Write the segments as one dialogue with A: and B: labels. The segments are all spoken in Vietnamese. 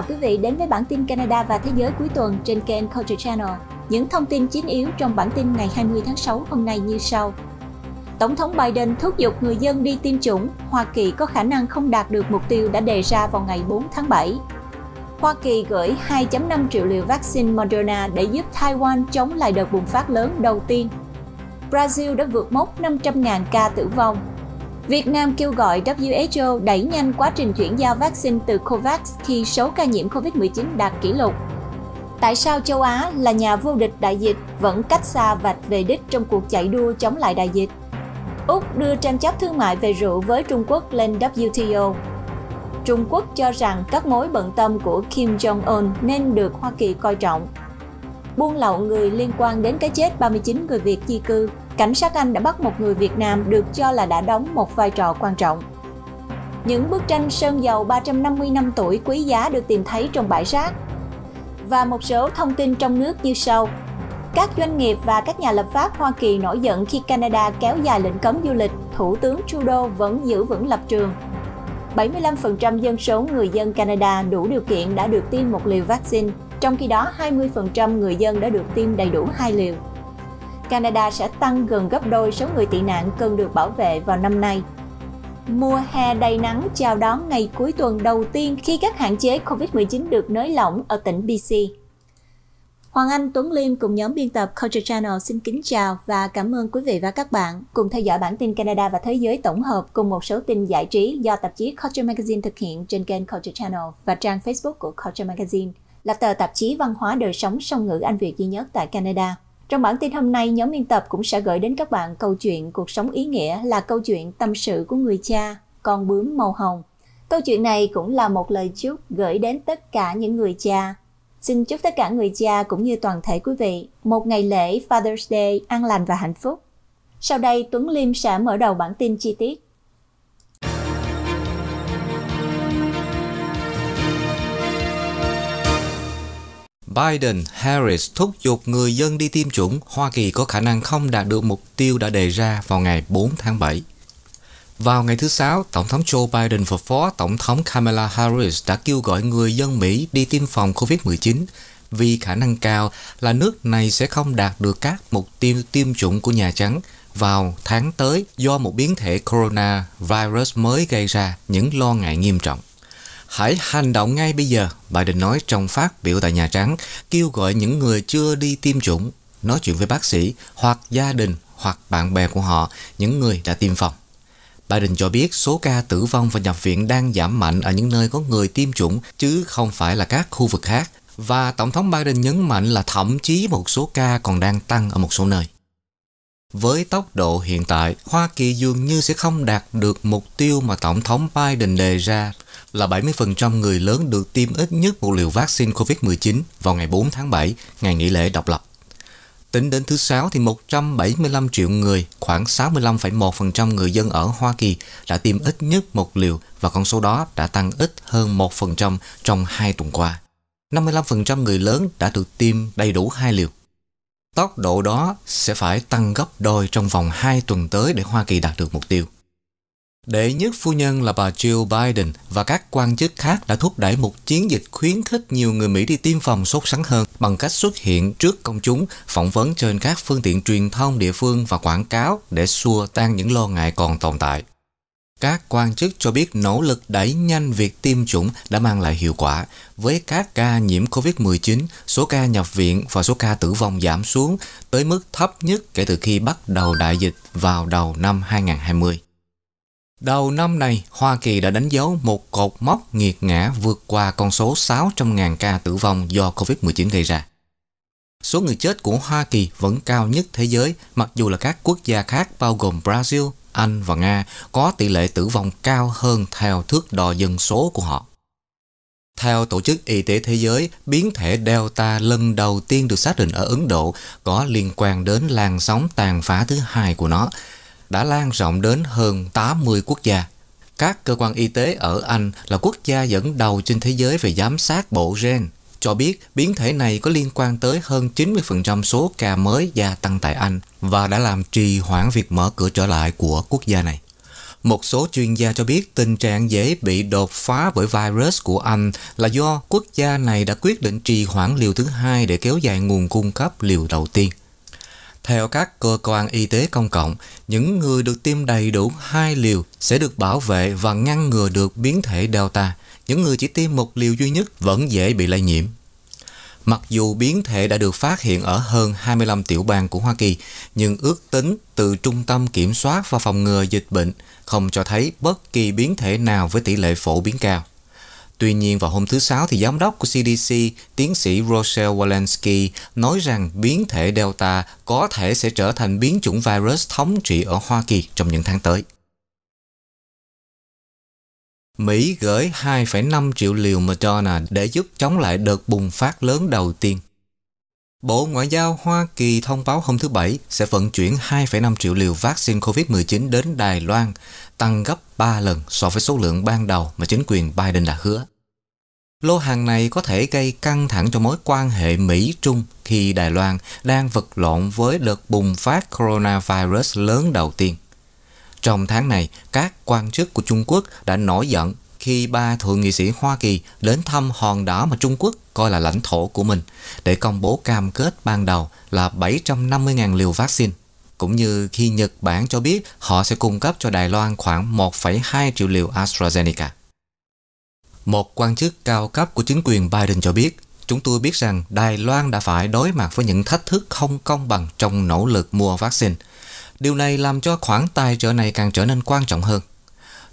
A: chào quý vị đến với bản tin Canada và Thế giới cuối tuần trên kênh Culture Channel. Những thông tin chính yếu trong bản tin ngày 20 tháng 6 hôm nay như sau. Tổng thống Biden thúc giục người dân đi tiêm chủng, Hoa Kỳ có khả năng không đạt được mục tiêu đã đề ra vào ngày 4 tháng 7. Hoa Kỳ gửi 2.5 triệu liều vaccine Moderna để giúp Taiwan chống lại đợt bùng phát lớn đầu tiên. Brazil đã vượt mốc 500.000 ca tử vong Việt Nam kêu gọi WHO đẩy nhanh quá trình chuyển giao vaccine từ COVAX khi số ca nhiễm COVID-19 đạt kỷ lục. Tại sao châu Á là nhà vô địch đại dịch vẫn cách xa vạch về đích trong cuộc chạy đua chống lại đại dịch? Úc đưa tranh chấp thương mại về rượu với Trung Quốc lên WTO. Trung Quốc cho rằng các mối bận tâm của Kim Jong-un nên được Hoa Kỳ coi trọng. Buôn lậu người liên quan đến cái chết 39 người Việt di cư cảnh sát Anh đã bắt một người Việt Nam được cho là đã đóng một vai trò quan trọng. Những bức tranh sơn dầu 350 năm tuổi quý giá được tìm thấy trong bãi rác. Và một số thông tin trong nước như sau. Các doanh nghiệp và các nhà lập pháp Hoa Kỳ nổi giận khi Canada kéo dài lệnh cấm du lịch, Thủ tướng Trudeau vẫn giữ vững lập trường. 75% dân số người dân Canada đủ điều kiện đã được tiêm một liều vaccine, trong khi đó 20% người dân đã được tiêm đầy đủ hai liều. Canada sẽ tăng gần gấp đôi số người tị nạn cần được bảo vệ vào năm nay. Mùa hè đầy nắng chào đón ngày cuối tuần đầu tiên khi các hạn chế COVID-19 được nới lỏng ở tỉnh BC. Hoàng Anh, Tuấn Liêm cùng nhóm biên tập Culture Channel xin kính chào và cảm ơn quý vị và các bạn cùng theo dõi bản tin Canada và Thế giới tổng hợp cùng một số tin giải trí do tạp chí Culture Magazine thực hiện trên kênh Culture Channel và trang Facebook của Culture Magazine, là tờ tạp chí văn hóa đời sống song ngữ Anh Việt duy nhất tại Canada. Trong bản tin hôm nay, nhóm biên tập cũng sẽ gửi đến các bạn câu chuyện Cuộc sống ý nghĩa là câu chuyện tâm sự của người cha, con bướm màu hồng. Câu chuyện này cũng là một lời chúc gửi đến tất cả những người cha. Xin chúc tất cả người cha cũng như toàn thể quý vị một ngày lễ Father's Day an lành và hạnh phúc. Sau đây, Tuấn Liêm sẽ mở đầu bản tin chi tiết.
B: Biden, Harris thúc giục người dân đi tiêm chủng, Hoa Kỳ có khả năng không đạt được mục tiêu đã đề ra vào ngày 4 tháng 7. Vào ngày thứ Sáu, Tổng thống Joe Biden và Phó Tổng thống Kamala Harris đã kêu gọi người dân Mỹ đi tiêm phòng COVID-19 vì khả năng cao là nước này sẽ không đạt được các mục tiêu tiêm chủng của Nhà Trắng vào tháng tới do một biến thể coronavirus mới gây ra những lo ngại nghiêm trọng. Hãy hành động ngay bây giờ, Biden nói trong phát biểu tại Nhà Trắng, kêu gọi những người chưa đi tiêm chủng nói chuyện với bác sĩ hoặc gia đình hoặc bạn bè của họ, những người đã tiêm phòng. Biden cho biết số ca tử vong và nhập viện đang giảm mạnh ở những nơi có người tiêm chủng chứ không phải là các khu vực khác. Và Tổng thống Biden nhấn mạnh là thậm chí một số ca còn đang tăng ở một số nơi. Với tốc độ hiện tại, Hoa Kỳ dường như sẽ không đạt được mục tiêu mà Tổng thống Biden đề ra là 70% người lớn được tiêm ít nhất một liều vaccine COVID-19 vào ngày 4 tháng 7, ngày nghỉ lễ độc lập. Tính đến thứ Sáu thì 175 triệu người, khoảng 65,1% người dân ở Hoa Kỳ đã tiêm ít nhất một liều và con số đó đã tăng ít hơn 1% trong hai tuần qua. 55% người lớn đã được tiêm đầy đủ hai liều. Tốc độ đó sẽ phải tăng gấp đôi trong vòng 2 tuần tới để Hoa Kỳ đạt được mục tiêu. Đệ nhất phu nhân là bà Jill Biden và các quan chức khác đã thúc đẩy một chiến dịch khuyến khích nhiều người Mỹ đi tiêm phòng sốt sắng hơn bằng cách xuất hiện trước công chúng, phỏng vấn trên các phương tiện truyền thông địa phương và quảng cáo để xua tan những lo ngại còn tồn tại. Các quan chức cho biết nỗ lực đẩy nhanh việc tiêm chủng đã mang lại hiệu quả, với các ca nhiễm COVID-19, số ca nhập viện và số ca tử vong giảm xuống tới mức thấp nhất kể từ khi bắt đầu đại dịch vào đầu năm 2020. Đầu năm này, Hoa Kỳ đã đánh dấu một cột mốc nghiệt ngã vượt qua con số 600.000 ca tử vong do COVID-19 gây ra. Số người chết của Hoa Kỳ vẫn cao nhất thế giới, mặc dù là các quốc gia khác bao gồm Brazil, Anh và Nga có tỷ lệ tử vong cao hơn theo thước đo dân số của họ. Theo Tổ chức Y tế Thế giới, biến thể Delta lần đầu tiên được xác định ở Ấn Độ có liên quan đến làn sóng tàn phá thứ hai của nó, đã lan rộng đến hơn 80 quốc gia. Các cơ quan y tế ở Anh là quốc gia dẫn đầu trên thế giới về giám sát bộ gen, cho biết biến thể này có liên quan tới hơn 90% số ca mới gia tăng tại Anh và đã làm trì hoãn việc mở cửa trở lại của quốc gia này. Một số chuyên gia cho biết tình trạng dễ bị đột phá bởi virus của Anh là do quốc gia này đã quyết định trì hoãn liều thứ hai để kéo dài nguồn cung cấp liều đầu tiên. Theo các cơ quan y tế công cộng, những người được tiêm đầy đủ hai liều sẽ được bảo vệ và ngăn ngừa được biến thể Delta. Những người chỉ tiêm một liều duy nhất vẫn dễ bị lây nhiễm. Mặc dù biến thể đã được phát hiện ở hơn 25 tiểu bang của Hoa Kỳ, nhưng ước tính từ Trung tâm Kiểm soát và Phòng ngừa Dịch bệnh không cho thấy bất kỳ biến thể nào với tỷ lệ phổ biến cao. Tuy nhiên vào hôm thứ Sáu thì giám đốc của CDC, tiến sĩ Rochelle Walensky nói rằng biến thể Delta có thể sẽ trở thành biến chủng virus thống trị ở Hoa Kỳ trong những tháng tới. Mỹ gửi 2,5 triệu liều Moderna để giúp chống lại đợt bùng phát lớn đầu tiên. Bộ Ngoại giao Hoa Kỳ thông báo hôm thứ Bảy sẽ vận chuyển 2,5 triệu liều vaccine COVID-19 đến Đài Loan, tăng gấp 3 lần so với số lượng ban đầu mà chính quyền Biden đã hứa. Lô hàng này có thể gây căng thẳng cho mối quan hệ Mỹ-Trung khi Đài Loan đang vật lộn với đợt bùng phát coronavirus lớn đầu tiên. Trong tháng này, các quan chức của Trung Quốc đã nổi giận khi ba thượng nghị sĩ Hoa Kỳ đến thăm hòn đảo mà Trung Quốc coi là lãnh thổ của mình để công bố cam kết ban đầu là 750.000 liều vaccine, cũng như khi Nhật Bản cho biết họ sẽ cung cấp cho Đài Loan khoảng 1,2 triệu liều AstraZeneca. Một quan chức cao cấp của chính quyền Biden cho biết, chúng tôi biết rằng Đài Loan đã phải đối mặt với những thách thức không công bằng trong nỗ lực mua vaccine. Điều này làm cho khoản tài trợ này càng trở nên quan trọng hơn.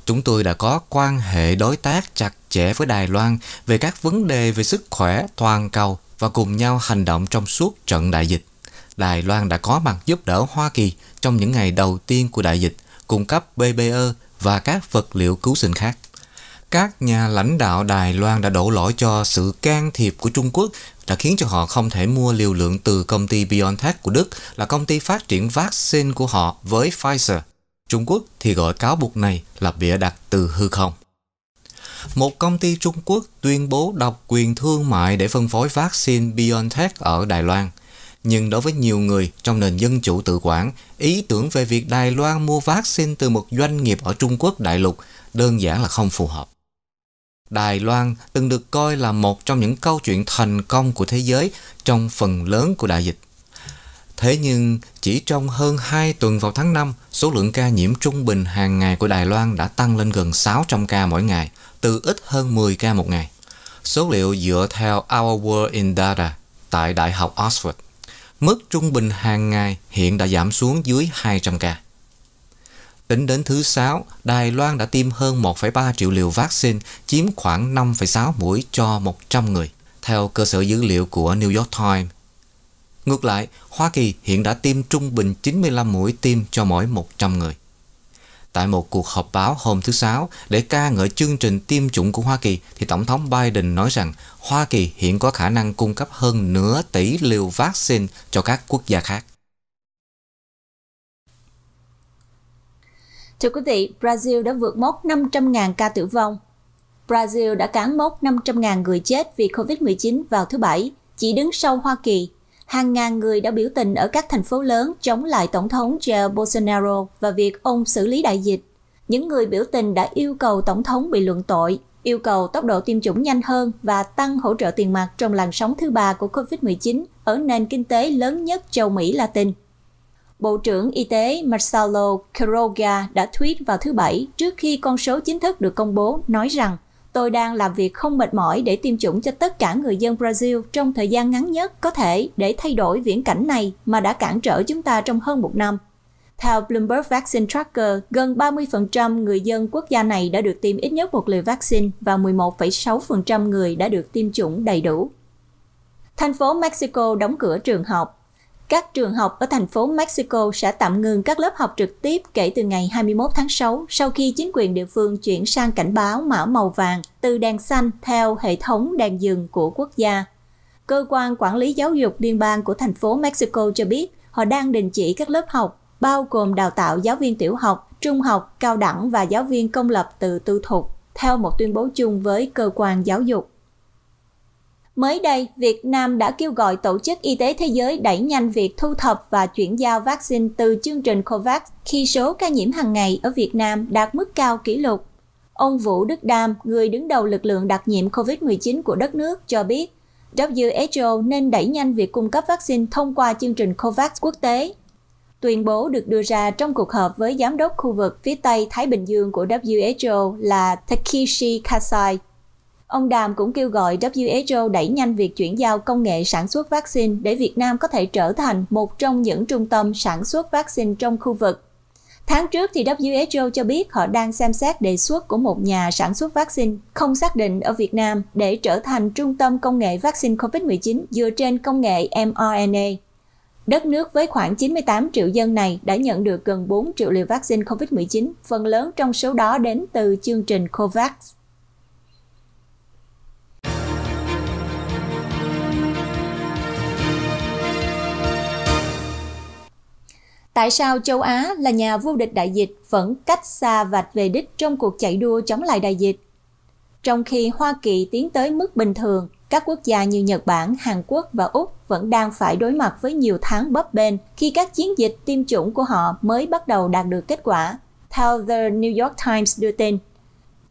B: Chúng tôi đã có quan hệ đối tác chặt chẽ với Đài Loan về các vấn đề về sức khỏe toàn cầu và cùng nhau hành động trong suốt trận đại dịch. Đài Loan đã có mặt giúp đỡ Hoa Kỳ trong những ngày đầu tiên của đại dịch, cung cấp BBE và các vật liệu cứu sinh khác. Các nhà lãnh đạo Đài Loan đã đổ lỗi cho sự can thiệp của Trung Quốc đã khiến cho họ không thể mua liều lượng từ công ty BioNTech của Đức là công ty phát triển vaccine của họ với Pfizer. Trung Quốc thì gọi cáo buộc này là bịa đặt từ hư không. Một công ty Trung Quốc tuyên bố độc quyền thương mại để phân phối vaccine BioNTech ở Đài Loan. Nhưng đối với nhiều người trong nền dân chủ tự quản, ý tưởng về việc Đài Loan mua vaccine từ một doanh nghiệp ở Trung Quốc đại lục đơn giản là không phù hợp. Đài Loan từng được coi là một trong những câu chuyện thành công của thế giới trong phần lớn của đại dịch. Thế nhưng chỉ trong hơn 2 tuần vào tháng 5, số lượng ca nhiễm trung bình hàng ngày của Đài Loan đã tăng lên gần 600 ca mỗi ngày, từ ít hơn 10 ca một ngày. Số liệu dựa theo Our World in Data tại Đại học Oxford. Mức trung bình hàng ngày hiện đã giảm xuống dưới 200 ca. Tính đến thứ sáu, Đài Loan đã tiêm hơn 1,3 triệu liều vaccine, chiếm khoảng 5,6 mũi cho 100 người. Theo cơ sở dữ liệu của New York Times, Ngược lại, Hoa Kỳ hiện đã tiêm trung bình 95 mũi tiêm cho mỗi 100 người. Tại một cuộc họp báo hôm thứ Sáu để ca ngợi chương trình tiêm chủng của Hoa Kỳ thì Tổng thống Biden nói rằng Hoa Kỳ hiện có khả năng cung cấp hơn nửa tỷ liều vaccine cho các quốc gia khác.
A: Thưa quý vị, Brazil đã vượt mốc 500.000 ca tử vong. Brazil đã cán mốc 500.000 người chết vì COVID-19 vào thứ Bảy, chỉ đứng sau Hoa Kỳ hàng ngàn người đã biểu tình ở các thành phố lớn chống lại Tổng thống Jair Bolsonaro và việc ông xử lý đại dịch. Những người biểu tình đã yêu cầu Tổng thống bị luận tội, yêu cầu tốc độ tiêm chủng nhanh hơn và tăng hỗ trợ tiền mặt trong làn sóng thứ ba của COVID-19 ở nền kinh tế lớn nhất châu Mỹ Latin. Bộ trưởng Y tế Marcelo Quiroga đã tweet vào thứ Bảy trước khi con số chính thức được công bố nói rằng tôi đang làm việc không mệt mỏi để tiêm chủng cho tất cả người dân Brazil trong thời gian ngắn nhất có thể để thay đổi viễn cảnh này mà đã cản trở chúng ta trong hơn một năm. Theo Bloomberg Vaccine Tracker, gần 30% người dân quốc gia này đã được tiêm ít nhất một liều vaccine và 11,6% người đã được tiêm chủng đầy đủ. Thành phố Mexico đóng cửa trường học các trường học ở thành phố Mexico sẽ tạm ngừng các lớp học trực tiếp kể từ ngày 21 tháng 6 sau khi chính quyền địa phương chuyển sang cảnh báo mã màu vàng từ đèn xanh theo hệ thống đèn dừng của quốc gia. Cơ quan quản lý giáo dục liên bang của thành phố Mexico cho biết họ đang đình chỉ các lớp học, bao gồm đào tạo giáo viên tiểu học, trung học, cao đẳng và giáo viên công lập từ tư thục, theo một tuyên bố chung với cơ quan giáo dục. Mới đây, Việt Nam đã kêu gọi Tổ chức Y tế Thế giới đẩy nhanh việc thu thập và chuyển giao vaccine từ chương trình COVAX khi số ca nhiễm hàng ngày ở Việt Nam đạt mức cao kỷ lục. Ông Vũ Đức Đam, người đứng đầu lực lượng đặc nhiệm COVID-19 của đất nước, cho biết WHO nên đẩy nhanh việc cung cấp vaccine thông qua chương trình COVAX quốc tế. Tuyên bố được đưa ra trong cuộc họp với giám đốc khu vực phía Tây Thái Bình Dương của WHO là Takeshi Kasai Ông Đàm cũng kêu gọi WHO đẩy nhanh việc chuyển giao công nghệ sản xuất vaccine để Việt Nam có thể trở thành một trong những trung tâm sản xuất vaccine trong khu vực. Tháng trước thì WHO cho biết họ đang xem xét đề xuất của một nhà sản xuất vaccine không xác định ở Việt Nam để trở thành trung tâm công nghệ vaccine COVID-19 dựa trên công nghệ mRNA. Đất nước với khoảng 98 triệu dân này đã nhận được gần 4 triệu liều vaccine COVID-19, phần lớn trong số đó đến từ chương trình COVAX. Tại sao châu Á là nhà vô địch đại dịch vẫn cách xa vạch về đích trong cuộc chạy đua chống lại đại dịch? Trong khi Hoa Kỳ tiến tới mức bình thường, các quốc gia như Nhật Bản, Hàn Quốc và Úc vẫn đang phải đối mặt với nhiều tháng bấp bênh khi các chiến dịch tiêm chủng của họ mới bắt đầu đạt được kết quả. Theo The New York Times đưa tin,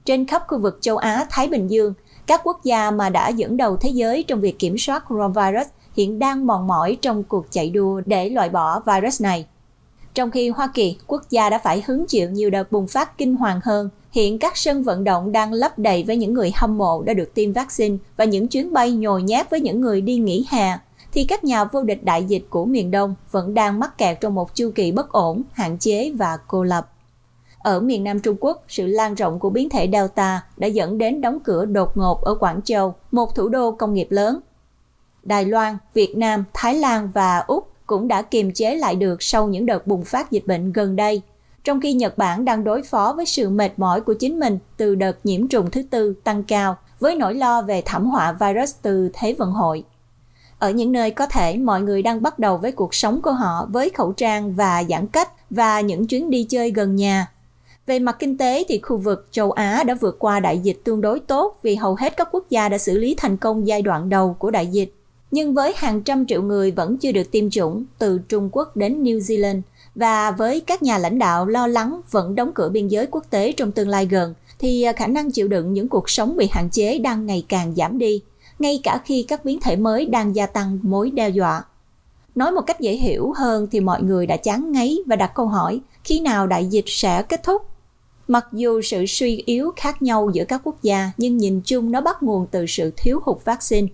A: trên khắp khu vực châu Á, Thái Bình Dương, các quốc gia mà đã dẫn đầu thế giới trong việc kiểm soát coronavirus hiện đang mòn mỏi trong cuộc chạy đua để loại bỏ virus này. Trong khi Hoa Kỳ, quốc gia đã phải hứng chịu nhiều đợt bùng phát kinh hoàng hơn, hiện các sân vận động đang lấp đầy với những người hâm mộ đã được tiêm vaccine và những chuyến bay nhồi nhét với những người đi nghỉ hè, thì các nhà vô địch đại dịch của miền Đông vẫn đang mắc kẹt trong một chu kỳ bất ổn, hạn chế và cô lập. Ở miền Nam Trung Quốc, sự lan rộng của biến thể Delta đã dẫn đến đóng cửa đột ngột ở Quảng Châu, một thủ đô công nghiệp lớn. Đài Loan, Việt Nam, Thái Lan và Úc cũng đã kiềm chế lại được sau những đợt bùng phát dịch bệnh gần đây, trong khi Nhật Bản đang đối phó với sự mệt mỏi của chính mình từ đợt nhiễm trùng thứ tư tăng cao với nỗi lo về thảm họa virus từ Thế vận hội. Ở những nơi có thể mọi người đang bắt đầu với cuộc sống của họ với khẩu trang và giãn cách và những chuyến đi chơi gần nhà. Về mặt kinh tế thì khu vực châu Á đã vượt qua đại dịch tương đối tốt vì hầu hết các quốc gia đã xử lý thành công giai đoạn đầu của đại dịch nhưng với hàng trăm triệu người vẫn chưa được tiêm chủng từ Trung Quốc đến New Zealand và với các nhà lãnh đạo lo lắng vẫn đóng cửa biên giới quốc tế trong tương lai gần thì à, khả năng chịu đựng những cuộc sống bị hạn chế đang ngày càng giảm đi, ngay cả khi các biến thể mới đang gia tăng mối đe dọa. Nói một cách dễ hiểu hơn thì mọi người đã chán ngấy và đặt câu hỏi khi nào đại dịch sẽ kết thúc. Mặc dù sự suy yếu khác nhau giữa các quốc gia nhưng nhìn chung nó bắt nguồn từ sự thiếu hụt vaccine.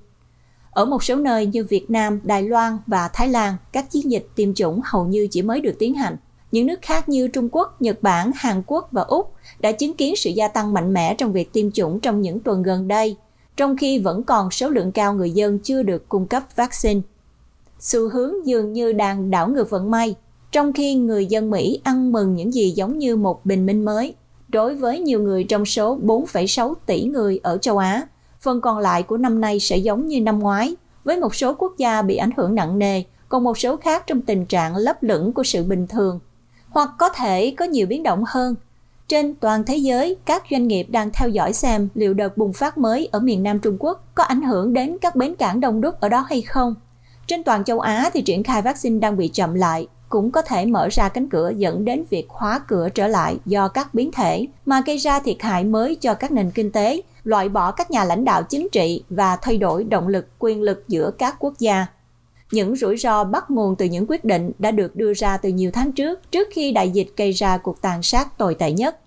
A: Ở một số nơi như Việt Nam, Đài Loan và Thái Lan, các chiến dịch tiêm chủng hầu như chỉ mới được tiến hành. Những nước khác như Trung Quốc, Nhật Bản, Hàn Quốc và Úc đã chứng kiến sự gia tăng mạnh mẽ trong việc tiêm chủng trong những tuần gần đây, trong khi vẫn còn số lượng cao người dân chưa được cung cấp vaccine. Xu hướng dường như đang đảo ngược vận may, trong khi người dân Mỹ ăn mừng những gì giống như một bình minh mới đối với nhiều người trong số 4,6 tỷ người ở châu Á. Phần còn lại của năm nay sẽ giống như năm ngoái, với một số quốc gia bị ảnh hưởng nặng nề, còn một số khác trong tình trạng lấp lửng của sự bình thường. Hoặc có thể có nhiều biến động hơn. Trên toàn thế giới, các doanh nghiệp đang theo dõi xem liệu đợt bùng phát mới ở miền Nam Trung Quốc có ảnh hưởng đến các bến cảng đông đúc ở đó hay không. Trên toàn châu Á thì triển khai vaccine đang bị chậm lại cũng có thể mở ra cánh cửa dẫn đến việc khóa cửa trở lại do các biến thể mà gây ra thiệt hại mới cho các nền kinh tế, loại bỏ các nhà lãnh đạo chính trị và thay đổi động lực quyền lực giữa các quốc gia. Những rủi ro bắt nguồn từ những quyết định đã được đưa ra từ nhiều tháng trước, trước khi đại dịch gây ra cuộc tàn sát tồi tệ nhất.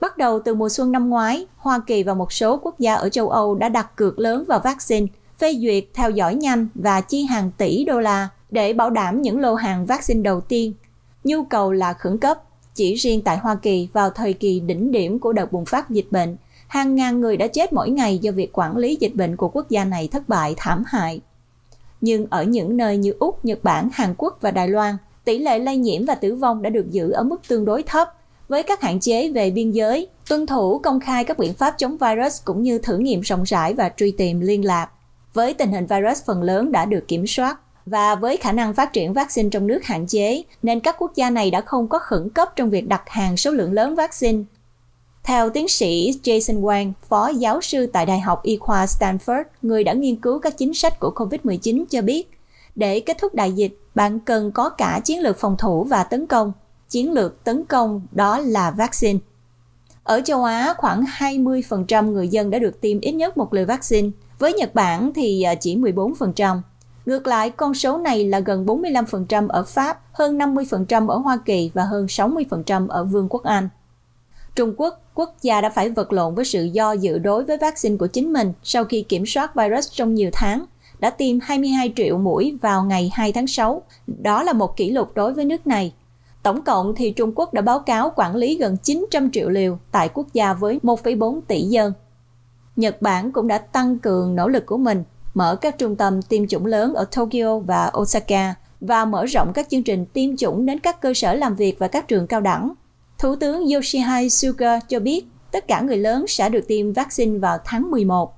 A: Bắt đầu từ mùa xuân năm ngoái, Hoa Kỳ và một số quốc gia ở châu Âu đã đặt cược lớn vào vaccine, phê duyệt, theo dõi nhanh và chi hàng tỷ đô la để bảo đảm những lô hàng vaccine đầu tiên. Nhu cầu là khẩn cấp, chỉ riêng tại Hoa Kỳ vào thời kỳ đỉnh điểm của đợt bùng phát dịch bệnh, hàng ngàn người đã chết mỗi ngày do việc quản lý dịch bệnh của quốc gia này thất bại thảm hại. Nhưng ở những nơi như Úc, Nhật Bản, Hàn Quốc và Đài Loan, tỷ lệ lây nhiễm và tử vong đã được giữ ở mức tương đối thấp với các hạn chế về biên giới, tuân thủ công khai các biện pháp chống virus cũng như thử nghiệm rộng rãi và truy tìm liên lạc. Với tình hình virus phần lớn đã được kiểm soát, và với khả năng phát triển vaccine trong nước hạn chế, nên các quốc gia này đã không có khẩn cấp trong việc đặt hàng số lượng lớn vaccine. Theo tiến sĩ Jason Wang, phó giáo sư tại Đại học Y khoa Stanford, người đã nghiên cứu các chính sách của COVID-19 cho biết, để kết thúc đại dịch, bạn cần có cả chiến lược phòng thủ và tấn công. Chiến lược tấn công đó là vaccine. Ở châu Á, khoảng 20% người dân đã được tiêm ít nhất một liều vaccine. Với Nhật Bản thì ờ, chỉ 14%. Ngược lại, con số này là gần 45% ở Pháp, hơn 50% ở Hoa Kỳ và hơn 60% ở Vương quốc Anh. Trung Quốc, quốc gia đã phải vật lộn với sự do dự đối với vaccine của chính mình sau khi kiểm soát virus trong nhiều tháng, đã tiêm 22 triệu mũi vào ngày 2 tháng 6. Đó là một kỷ lục đối với nước này. Tổng cộng thì Trung Quốc đã báo cáo quản lý gần 900 triệu liều tại quốc gia với 1,4 tỷ dân. Nhật Bản cũng đã tăng cường nỗ lực của mình mở các trung tâm tiêm chủng lớn ở Tokyo và Osaka và mở rộng các chương trình tiêm chủng đến các cơ sở làm việc và các trường cao đẳng. Thủ tướng Yoshihide Suga cho biết tất cả người lớn sẽ được tiêm vaccine vào tháng 11.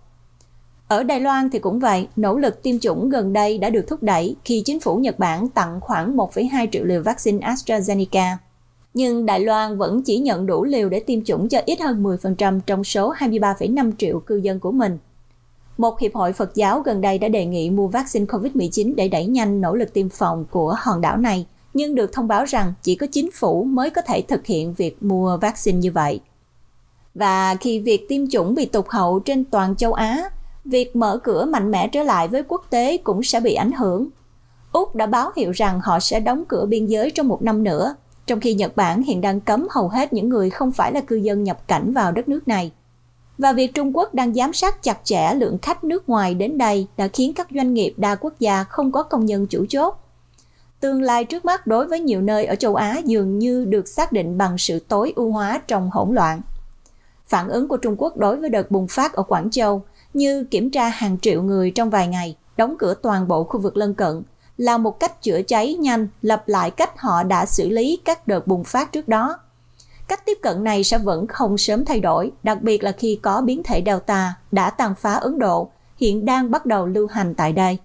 A: Ở Đài Loan thì cũng vậy, nỗ lực tiêm chủng gần đây đã được thúc đẩy khi chính phủ Nhật Bản tặng khoảng 1,2 triệu liều vaccine AstraZeneca. Nhưng Đài Loan vẫn chỉ nhận đủ liều để tiêm chủng cho ít hơn 10% trong số 23,5 triệu cư dân của mình. Một hiệp hội Phật giáo gần đây đã đề nghị mua vaccine COVID-19 để đẩy nhanh nỗ lực tiêm phòng của hòn đảo này, nhưng được thông báo rằng chỉ có chính phủ mới có thể thực hiện việc mua vaccine như vậy. Và khi việc tiêm chủng bị tụt hậu trên toàn châu Á, việc mở cửa mạnh mẽ trở lại với quốc tế cũng sẽ bị ảnh hưởng. Úc đã báo hiệu rằng họ sẽ đóng cửa biên giới trong một năm nữa, trong khi Nhật Bản hiện đang cấm hầu hết những người không phải là cư dân nhập cảnh vào đất nước này. Và việc Trung Quốc đang giám sát chặt chẽ lượng khách nước ngoài đến đây đã khiến các doanh nghiệp đa quốc gia không có công nhân chủ chốt. Tương lai trước mắt đối với nhiều nơi ở châu Á dường như được xác định bằng sự tối ưu hóa trong hỗn loạn. Phản ứng của Trung Quốc đối với đợt bùng phát ở Quảng Châu như kiểm tra hàng triệu người trong vài ngày, đóng cửa toàn bộ khu vực lân cận là một cách chữa cháy nhanh lặp lại cách họ đã xử lý các đợt bùng phát trước đó Cách tiếp cận này sẽ vẫn không sớm thay đổi, đặc biệt là khi có biến thể Delta đã tàn phá Ấn Độ, hiện đang bắt đầu lưu hành tại đây.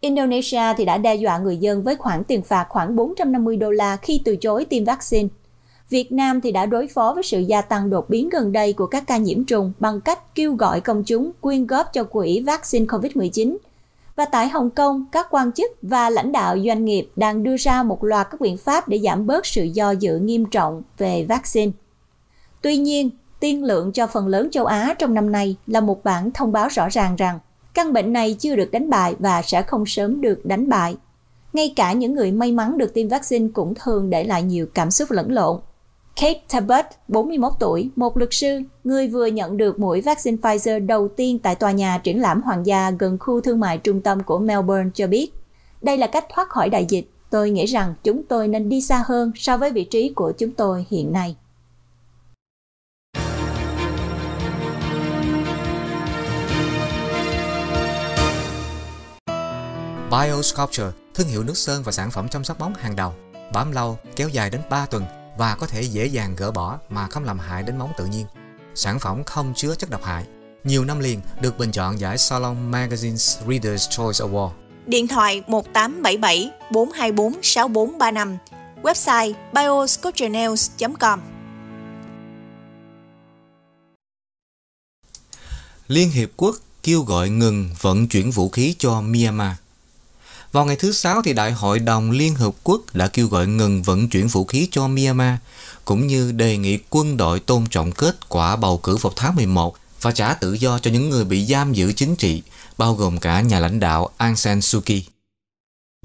A: Indonesia thì đã đe dọa người dân với khoản tiền phạt khoảng 450 đô la khi từ chối tiêm vaccine. Việt Nam thì đã đối phó với sự gia tăng đột biến gần đây của các ca nhiễm trùng bằng cách kêu gọi công chúng quyên góp cho quỹ vaccine COVID-19– và tại Hồng Kông, các quan chức và lãnh đạo doanh nghiệp đang đưa ra một loạt các biện pháp để giảm bớt sự do dự nghiêm trọng về vaccine. Tuy nhiên, tiên lượng cho phần lớn châu Á trong năm nay là một bản thông báo rõ ràng rằng căn bệnh này chưa được đánh bại và sẽ không sớm được đánh bại. Ngay cả những người may mắn được tiêm vaccine cũng thường để lại nhiều cảm xúc lẫn lộn. Kate Talbot, 41 tuổi, một luật sư, người vừa nhận được mũi vaccine Pfizer đầu tiên tại tòa nhà triển lãm hoàng gia gần khu thương mại trung tâm của Melbourne cho biết, đây là cách thoát khỏi đại dịch, tôi nghĩ rằng chúng tôi nên đi xa hơn so với vị trí của chúng tôi hiện nay.
B: BioSculpture, thương hiệu nước sơn và sản phẩm chăm sóc bóng hàng đầu, bám lâu, kéo dài đến 3 tuần và có thể dễ dàng gỡ bỏ mà không làm hại đến móng tự nhiên. Sản phẩm không chứa chất độc hại. Nhiều năm liền được bình chọn giải Salon Magazine's Reader's Choice Award.
A: Điện thoại 1877 424 6435 Website bioscotchernails com
B: Liên Hiệp Quốc kêu gọi ngừng vận chuyển vũ khí cho Myanmar vào ngày thứ Sáu thì Đại hội đồng Liên Hợp Quốc đã kêu gọi ngừng vận chuyển vũ khí cho Myanmar, cũng như đề nghị quân đội tôn trọng kết quả bầu cử vào tháng 11 và trả tự do cho những người bị giam giữ chính trị, bao gồm cả nhà lãnh đạo Aung San Suu Kyi.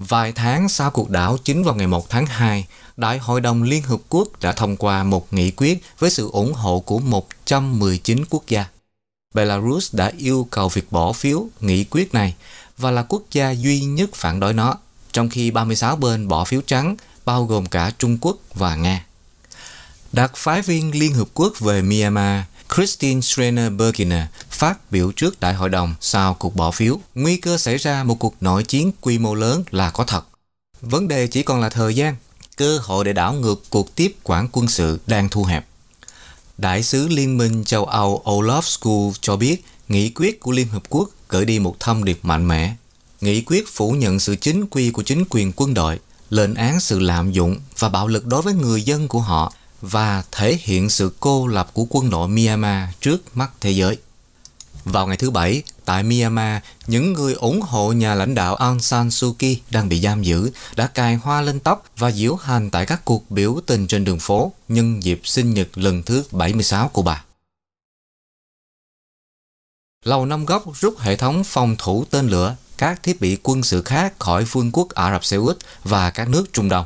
B: Vài tháng sau cuộc đảo chính vào ngày 1 tháng 2, Đại hội đồng Liên Hợp Quốc đã thông qua một nghị quyết với sự ủng hộ của 119 quốc gia. Belarus đã yêu cầu việc bỏ phiếu nghị quyết này và là quốc gia duy nhất phản đối nó, trong khi 36 bên bỏ phiếu trắng, bao gồm cả Trung Quốc và Nga. Đặc phái viên Liên Hợp Quốc về Myanmar Christine Schreiner Berginer phát biểu trước Đại hội đồng sau cuộc bỏ phiếu, nguy cơ xảy ra một cuộc nội chiến quy mô lớn là có thật. Vấn đề chỉ còn là thời gian, cơ hội để đảo ngược cuộc tiếp quản quân sự đang thu hẹp. Đại sứ Liên minh châu Âu Olaf School cho biết nghị quyết của Liên Hợp Quốc gửi đi một thông điệp mạnh mẽ. Nghị quyết phủ nhận sự chính quy của chính quyền quân đội, lên án sự lạm dụng và bạo lực đối với người dân của họ và thể hiện sự cô lập của quân đội Myanmar trước mắt thế giới. Vào ngày thứ Bảy, tại Myanmar, những người ủng hộ nhà lãnh đạo Aung San Suu Kyi đang bị giam giữ đã cài hoa lên tóc và diễu hành tại các cuộc biểu tình trên đường phố nhân dịp sinh nhật lần thứ 76 của bà. Lầu Năm Góc rút hệ thống phòng thủ tên lửa, các thiết bị quân sự khác khỏi vương quốc Ả Rập Xê Út và các nước Trung Đông.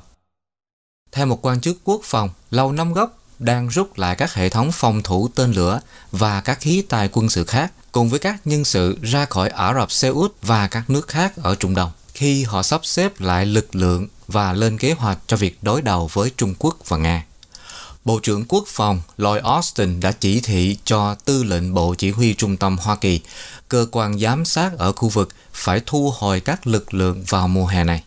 B: Theo một quan chức quốc phòng, Lầu Năm Góc đang rút lại các hệ thống phòng thủ tên lửa và các khí tài quân sự khác cùng với các nhân sự ra khỏi Ả Rập Xê Út và các nước khác ở Trung Đông khi họ sắp xếp lại lực lượng và lên kế hoạch cho việc đối đầu với Trung Quốc và Nga. Bộ trưởng Quốc phòng Lloyd Austin đã chỉ thị cho Tư lệnh Bộ Chỉ huy Trung tâm Hoa Kỳ, cơ quan giám sát ở khu vực phải thu hồi các lực lượng vào mùa hè này.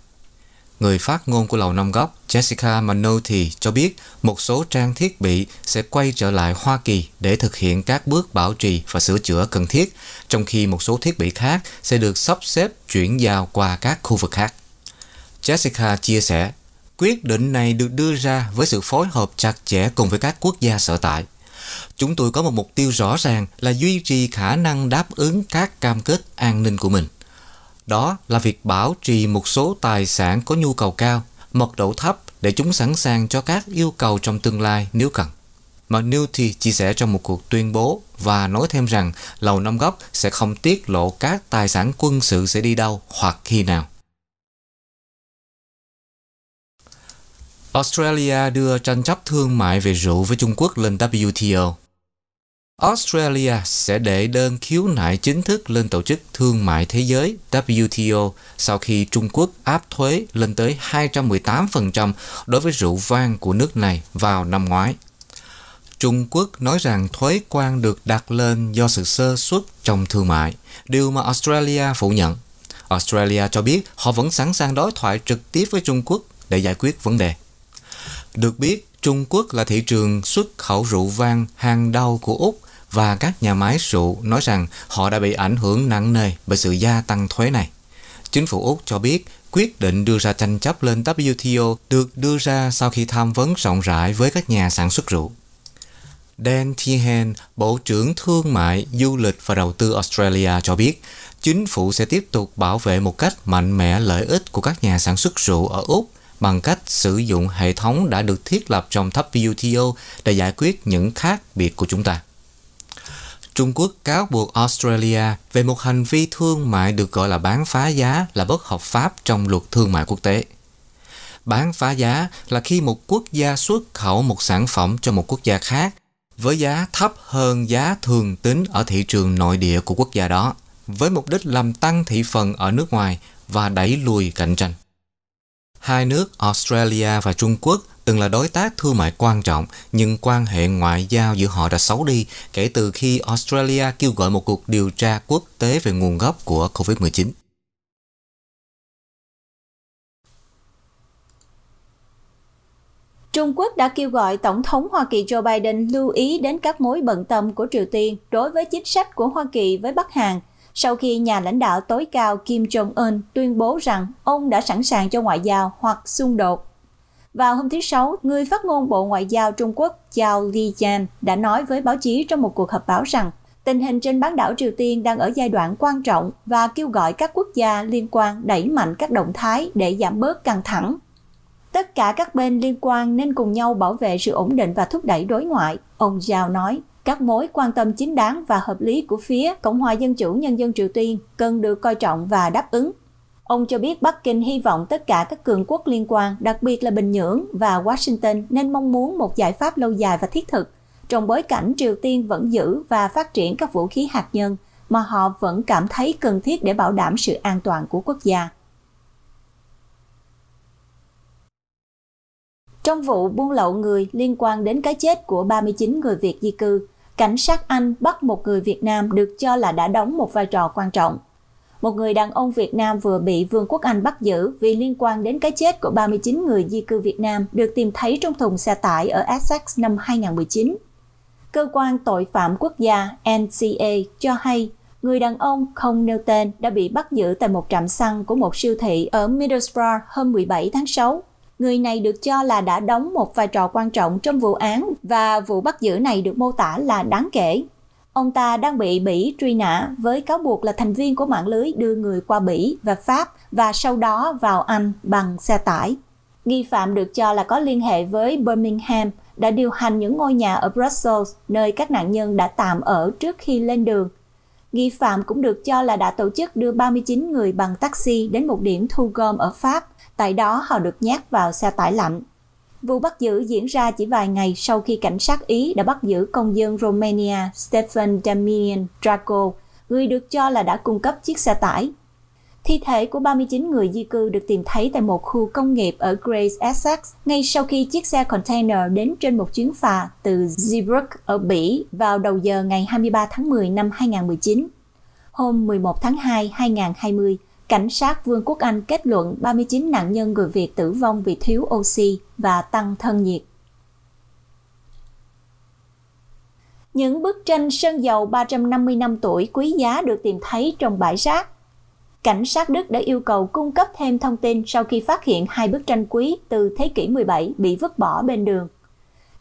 B: Người phát ngôn của Lầu Năm Góc Jessica Manotti cho biết một số trang thiết bị sẽ quay trở lại Hoa Kỳ để thực hiện các bước bảo trì và sửa chữa cần thiết, trong khi một số thiết bị khác sẽ được sắp xếp chuyển giao qua các khu vực khác. Jessica chia sẻ, Quyết định này được đưa ra với sự phối hợp chặt chẽ cùng với các quốc gia sở tại. Chúng tôi có một mục tiêu rõ ràng là duy trì khả năng đáp ứng các cam kết an ninh của mình. Đó là việc bảo trì một số tài sản có nhu cầu cao, mật độ thấp để chúng sẵn sàng cho các yêu cầu trong tương lai nếu cần. Mà McNulty chia sẻ trong một cuộc tuyên bố và nói thêm rằng Lầu Năm Góc sẽ không tiết lộ các tài sản quân sự sẽ đi đâu hoặc khi nào. Australia đưa tranh chấp thương mại về rượu với Trung Quốc lên WTO. Australia sẽ để đơn khiếu nại chính thức lên Tổ chức Thương mại Thế giới WTO sau khi Trung Quốc áp thuế lên tới 218% đối với rượu vang của nước này vào năm ngoái. Trung Quốc nói rằng thuế quan được đặt lên do sự sơ suất trong thương mại, điều mà Australia phủ nhận. Australia cho biết họ vẫn sẵn sàng đối thoại trực tiếp với Trung Quốc để giải quyết vấn đề. Được biết, Trung Quốc là thị trường xuất khẩu rượu vang hàng đầu của Úc và các nhà máy rượu nói rằng họ đã bị ảnh hưởng nặng nề bởi sự gia tăng thuế này. Chính phủ Úc cho biết quyết định đưa ra tranh chấp lên WTO được đưa ra sau khi tham vấn rộng rãi với các nhà sản xuất rượu. Dan Tehan, Bộ trưởng Thương mại, Du lịch và Đầu tư Australia cho biết, chính phủ sẽ tiếp tục bảo vệ một cách mạnh mẽ lợi ích của các nhà sản xuất rượu ở Úc – bằng cách sử dụng hệ thống đã được thiết lập trong thấp WTO để giải quyết những khác biệt của chúng ta. Trung Quốc cáo buộc Australia về một hành vi thương mại được gọi là bán phá giá là bất hợp pháp trong luật thương mại quốc tế. Bán phá giá là khi một quốc gia xuất khẩu một sản phẩm cho một quốc gia khác với giá thấp hơn giá thường tính ở thị trường nội địa của quốc gia đó, với mục đích làm tăng thị phần ở nước ngoài và đẩy lùi cạnh tranh. Hai nước Australia và Trung Quốc từng là đối tác thương mại quan trọng, nhưng quan hệ ngoại giao giữa họ đã xấu đi kể từ khi Australia kêu gọi một cuộc điều tra quốc tế về nguồn gốc của COVID-19.
A: Trung Quốc đã kêu gọi Tổng thống Hoa Kỳ Joe Biden lưu ý đến các mối bận tâm của Triều Tiên đối với chính sách của Hoa Kỳ với Bắc Hàn – sau khi nhà lãnh đạo tối cao Kim Jong-un tuyên bố rằng ông đã sẵn sàng cho ngoại giao hoặc xung đột. Vào hôm thứ Sáu, người phát ngôn Bộ Ngoại giao Trung Quốc Zhao Lijian đã nói với báo chí trong một cuộc họp báo rằng tình hình trên bán đảo Triều Tiên đang ở giai đoạn quan trọng và kêu gọi các quốc gia liên quan đẩy mạnh các động thái để giảm bớt căng thẳng. Tất cả các bên liên quan nên cùng nhau bảo vệ sự ổn định và thúc đẩy đối ngoại, ông Zhao nói các mối quan tâm chính đáng và hợp lý của phía Cộng hòa Dân chủ Nhân dân Triều Tiên cần được coi trọng và đáp ứng. Ông cho biết Bắc Kinh hy vọng tất cả các cường quốc liên quan, đặc biệt là Bình Nhưỡng và Washington nên mong muốn một giải pháp lâu dài và thiết thực trong bối cảnh Triều Tiên vẫn giữ và phát triển các vũ khí hạt nhân mà họ vẫn cảm thấy cần thiết để bảo đảm sự an toàn của quốc gia. Trong vụ buôn lậu người liên quan đến cái chết của 39 người Việt di cư, cảnh sát Anh bắt một người Việt Nam được cho là đã đóng một vai trò quan trọng. Một người đàn ông Việt Nam vừa bị Vương quốc Anh bắt giữ vì liên quan đến cái chết của 39 người di cư Việt Nam được tìm thấy trong thùng xe tải ở Essex năm 2019. Cơ quan tội phạm quốc gia NCA cho hay người đàn ông không nêu tên đã bị bắt giữ tại một trạm xăng của một siêu thị ở Middlesbrough hôm 17 tháng 6 Người này được cho là đã đóng một vai trò quan trọng trong vụ án và vụ bắt giữ này được mô tả là đáng kể. Ông ta đang bị Bỉ truy nã với cáo buộc là thành viên của mạng lưới đưa người qua Bỉ và Pháp và sau đó vào Anh bằng xe tải. Nghi phạm được cho là có liên hệ với Birmingham, đã điều hành những ngôi nhà ở Brussels, nơi các nạn nhân đã tạm ở trước khi lên đường. Nghi phạm cũng được cho là đã tổ chức đưa 39 người bằng taxi đến một điểm thu gom ở Pháp tại đó họ được nhét vào xe tải lạnh. Vụ bắt giữ diễn ra chỉ vài ngày sau khi cảnh sát Ý đã bắt giữ công dân Romania Stefan Damian Draco, người được cho là đã cung cấp chiếc xe tải. Thi thể của 39 người di cư được tìm thấy tại một khu công nghiệp ở Grace, Essex, ngay sau khi chiếc xe container đến trên một chuyến phà từ Zeebrugge ở Bỉ vào đầu giờ ngày 23 tháng 10 năm 2019. Hôm 11 tháng 2, 2020, Cảnh sát Vương quốc Anh kết luận 39 nạn nhân người Việt tử vong vì thiếu oxy và tăng thân nhiệt. Những bức tranh sơn dầu 350 năm tuổi quý giá được tìm thấy trong bãi rác. Cảnh sát Đức đã yêu cầu cung cấp thêm thông tin sau khi phát hiện hai bức tranh quý từ thế kỷ 17 bị vứt bỏ bên đường.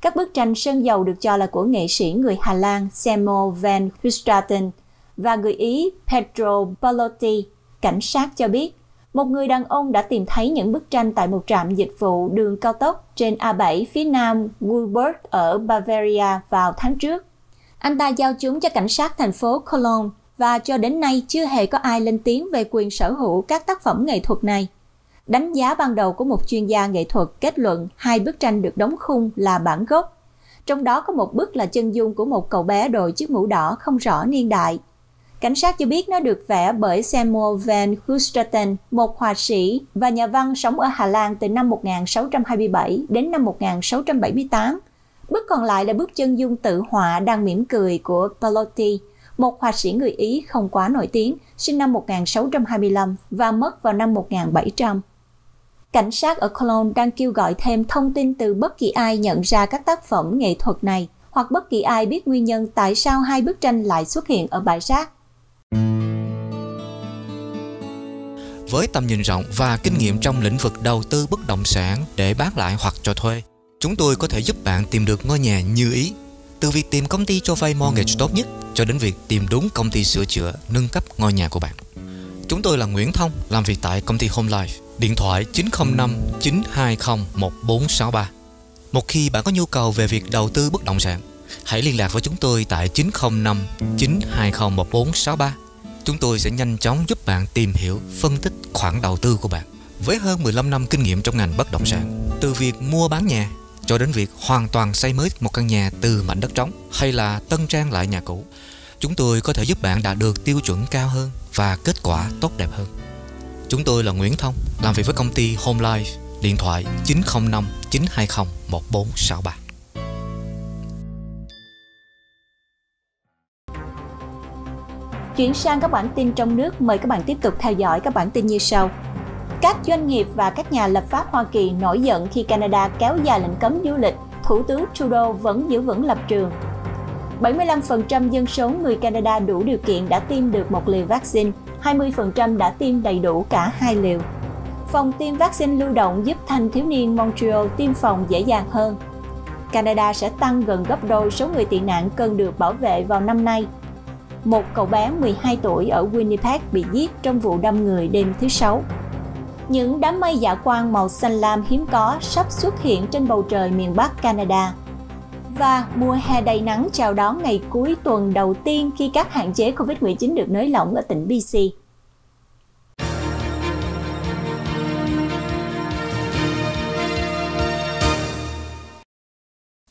A: Các bức tranh sơn dầu được cho là của nghệ sĩ người Hà Lan Samuel van Hustraten và người Ý Pedro Palotti cảnh sát cho biết, một người đàn ông đã tìm thấy những bức tranh tại một trạm dịch vụ đường cao tốc trên A7 phía nam Woolworth ở Bavaria vào tháng trước. Anh ta giao chúng cho cảnh sát thành phố Cologne và cho đến nay chưa hề có ai lên tiếng về quyền sở hữu các tác phẩm nghệ thuật này. Đánh giá ban đầu của một chuyên gia nghệ thuật kết luận hai bức tranh được đóng khung là bản gốc. Trong đó có một bức là chân dung của một cậu bé đội chiếc mũ đỏ không rõ niên đại – Cảnh sát cho biết nó được vẽ bởi Samuel van Hustraten, một họa sĩ và nhà văn sống ở Hà Lan từ năm 1627 đến năm 1678. Bức còn lại là bức chân dung tự họa đang mỉm cười của Palotti, một họa sĩ người Ý không quá nổi tiếng, sinh năm 1625 và mất vào năm 1700. Cảnh sát ở Cologne đang kêu gọi thêm thông tin từ bất kỳ ai nhận ra các tác phẩm nghệ thuật này hoặc bất kỳ ai biết nguyên nhân tại sao hai bức tranh lại xuất hiện ở bãi rác
B: với tầm nhìn rộng và kinh nghiệm trong lĩnh vực đầu tư bất động sản để bán lại hoặc cho thuê, chúng tôi có thể giúp bạn tìm được ngôi nhà như ý. Từ việc tìm công ty cho vay mortgage tốt nhất cho đến việc tìm đúng công ty sửa chữa, nâng cấp ngôi nhà của bạn. Chúng tôi là Nguyễn Thông, làm việc tại công ty Home Life, điện thoại 905 920 1463. Một khi bạn có nhu cầu về việc đầu tư bất động sản, hãy liên lạc với chúng tôi tại 905 920 1463 Chúng tôi sẽ nhanh chóng giúp bạn tìm hiểu, phân tích khoản đầu tư của bạn. Với hơn 15 năm kinh nghiệm trong ngành bất động sản, từ việc mua bán nhà cho đến việc hoàn toàn xây mới một căn nhà từ mảnh đất trống hay là tân trang lại nhà cũ, chúng tôi có thể giúp bạn đạt được tiêu chuẩn cao hơn và kết quả tốt đẹp hơn. Chúng tôi là Nguyễn Thông, làm việc với công ty Home Life, điện thoại 905 920 1463.
A: Chuyển sang các bản tin trong nước, mời các bạn tiếp tục theo dõi các bản tin như sau. Các doanh nghiệp và các nhà lập pháp Hoa Kỳ nổi giận khi Canada kéo dài lệnh cấm du lịch, Thủ tướng Trudeau vẫn giữ vững lập trường. 75% dân số người Canada đủ điều kiện đã tiêm được một liều vaccine, 20% đã tiêm đầy đủ cả hai liều. Phòng tiêm vaccine lưu động giúp thanh thiếu niên Montreal tiêm phòng dễ dàng hơn. Canada sẽ tăng gần gấp đôi số người tị nạn cần được bảo vệ vào năm nay – một cậu bé 12 tuổi ở Winnipeg bị giết trong vụ đâm người đêm thứ Sáu. Những đám mây dạ quang màu xanh lam hiếm có sắp xuất hiện trên bầu trời miền Bắc Canada. Và mùa hè đầy nắng chào đón ngày cuối tuần đầu tiên khi các hạn chế COVID-19 được nới lỏng ở tỉnh BC.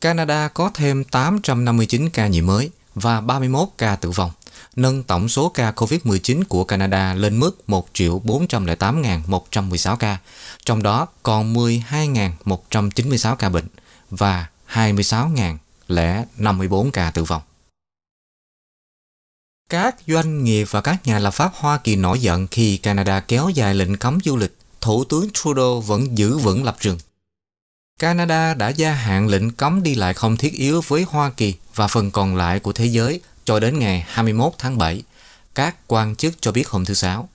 B: Canada có thêm 859 ca nhiễm mới và 31 ca tử vong nâng tổng số ca COVID-19 của Canada lên mức 1 408.116 ca, trong đó còn 12.196 ca bệnh và 26.054 ca tử vong. Các doanh nghiệp và các nhà lập pháp Hoa Kỳ nổi giận khi Canada kéo dài lệnh cấm du lịch, Thủ tướng Trudeau vẫn giữ vững lập trường. Canada đã gia hạn lệnh cấm đi lại không thiết yếu với Hoa Kỳ và phần còn lại của thế giới cho đến ngày 21 tháng 7, các quan chức cho biết hôm thứ Sáu,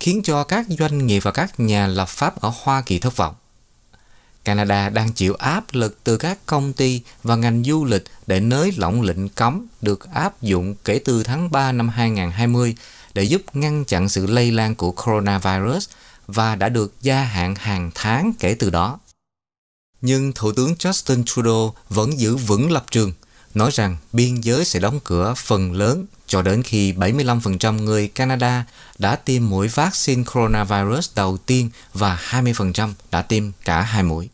B: khiến cho các doanh nghiệp và các nhà lập pháp ở Hoa Kỳ thất vọng. Canada đang chịu áp lực từ các công ty và ngành du lịch để nới lỏng lệnh cấm được áp dụng kể từ tháng 3 năm 2020 để giúp ngăn chặn sự lây lan của coronavirus và đã được gia hạn hàng tháng kể từ đó. Nhưng Thủ tướng Justin Trudeau vẫn giữ vững lập trường nói rằng biên giới sẽ đóng cửa phần lớn cho đến khi 75% người Canada đã tiêm mũi vaccine coronavirus đầu tiên và 20% đã tiêm cả hai mũi.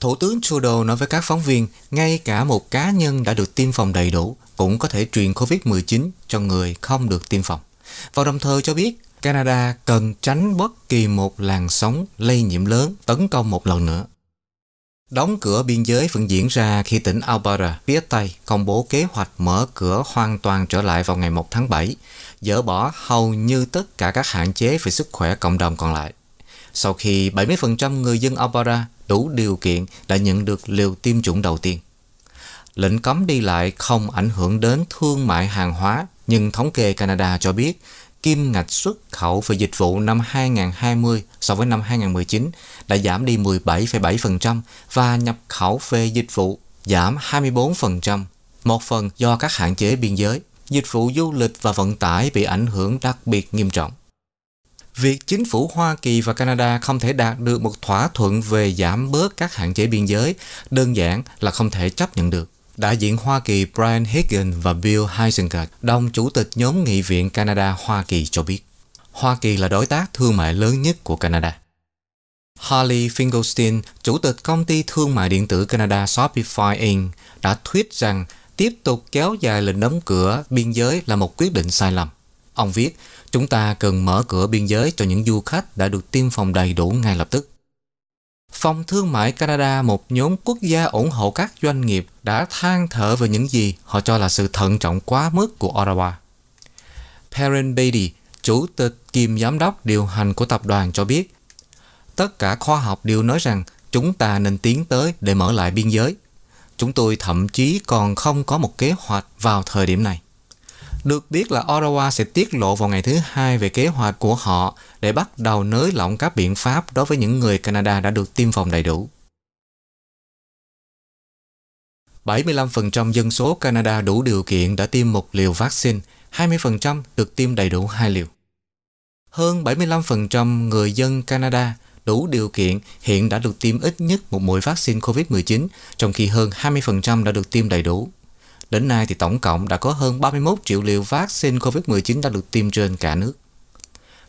B: Thủ tướng Trudeau nói với các phóng viên, ngay cả một cá nhân đã được tiêm phòng đầy đủ cũng có thể truyền COVID-19 cho người không được tiêm phòng. Và đồng thời cho biết Canada cần tránh bất kỳ một làn sóng lây nhiễm lớn tấn công một lần nữa. Đóng cửa biên giới vẫn diễn ra khi tỉnh Alberta phía Tây công bố kế hoạch mở cửa hoàn toàn trở lại vào ngày 1 tháng 7, dỡ bỏ hầu như tất cả các hạn chế về sức khỏe cộng đồng còn lại. Sau khi 70% người dân Alberta đủ điều kiện đã nhận được liều tiêm chủng đầu tiên. Lệnh cấm đi lại không ảnh hưởng đến thương mại hàng hóa, nhưng thống kê Canada cho biết kim ngạch xuất khẩu về dịch vụ năm 2020 so với năm 2019 đã giảm đi 17,7% và nhập khẩu về dịch vụ giảm 24%, một phần do các hạn chế biên giới. Dịch vụ du lịch và vận tải bị ảnh hưởng đặc biệt nghiêm trọng. Việc chính phủ Hoa Kỳ và Canada không thể đạt được một thỏa thuận về giảm bớt các hạn chế biên giới đơn giản là không thể chấp nhận được. Đại diện Hoa Kỳ Brian Higgins và Bill Heisinger, đồng chủ tịch nhóm nghị viện Canada Hoa Kỳ cho biết, Hoa Kỳ là đối tác thương mại lớn nhất của Canada. Harley Finkelstein, chủ tịch công ty thương mại điện tử Canada Shopify Inc., đã thuyết rằng tiếp tục kéo dài lệnh đóng cửa biên giới là một quyết định sai lầm. Ông viết, chúng ta cần mở cửa biên giới cho những du khách đã được tiêm phòng đầy đủ ngay lập tức. Phòng Thương mại Canada, một nhóm quốc gia ủng hộ các doanh nghiệp, đã than thở về những gì họ cho là sự thận trọng quá mức của Ottawa. Perrin Beatty, chủ tịch kiêm giám đốc điều hành của tập đoàn cho biết, tất cả khoa học đều nói rằng chúng ta nên tiến tới để mở lại biên giới. Chúng tôi thậm chí còn không có một kế hoạch vào thời điểm này. Được biết là Ottawa sẽ tiết lộ vào ngày thứ hai về kế hoạch của họ để bắt đầu nới lỏng các biện pháp đối với những người Canada đã được tiêm phòng đầy đủ. 75% dân số Canada đủ điều kiện đã tiêm một liều vaccine, 20% được tiêm đầy đủ hai liều. Hơn 75% người dân Canada đủ điều kiện hiện đã được tiêm ít nhất một mũi vaccine COVID-19, trong khi hơn 20% đã được tiêm đầy đủ. Đến nay thì tổng cộng đã có hơn 31 triệu liều vaccine COVID-19 đã được tiêm trên cả nước.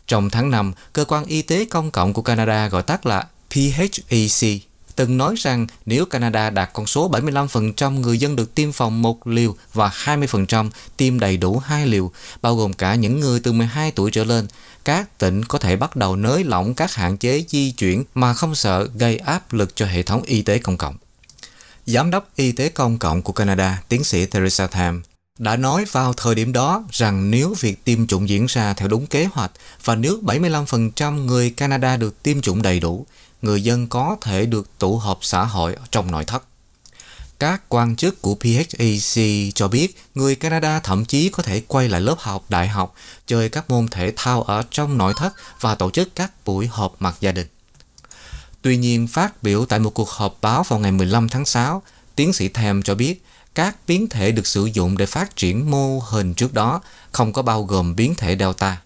B: Trong tháng 5, cơ quan y tế công cộng của Canada gọi tắt là PHEC từng nói rằng nếu Canada đạt con số 75% người dân được tiêm phòng một liều và 20% tiêm đầy đủ hai liều, bao gồm cả những người từ 12 tuổi trở lên, các tỉnh có thể bắt đầu nới lỏng các hạn chế di chuyển mà không sợ gây áp lực cho hệ thống y tế công cộng. Giám đốc Y tế Công cộng của Canada, tiến sĩ Theresa Tam, đã nói vào thời điểm đó rằng nếu việc tiêm chủng diễn ra theo đúng kế hoạch và nếu 75% người Canada được tiêm chủng đầy đủ, người dân có thể được tụ họp xã hội trong nội thất. Các quan chức của PHAC e cho biết người Canada thậm chí có thể quay lại lớp học đại học, chơi các môn thể thao ở trong nội thất và tổ chức các buổi họp mặt gia đình. Tuy nhiên, phát biểu tại một cuộc họp báo vào ngày 15 tháng 6, tiến sĩ Tham cho biết các biến thể được sử dụng để phát triển mô hình trước đó không có bao gồm biến thể Delta.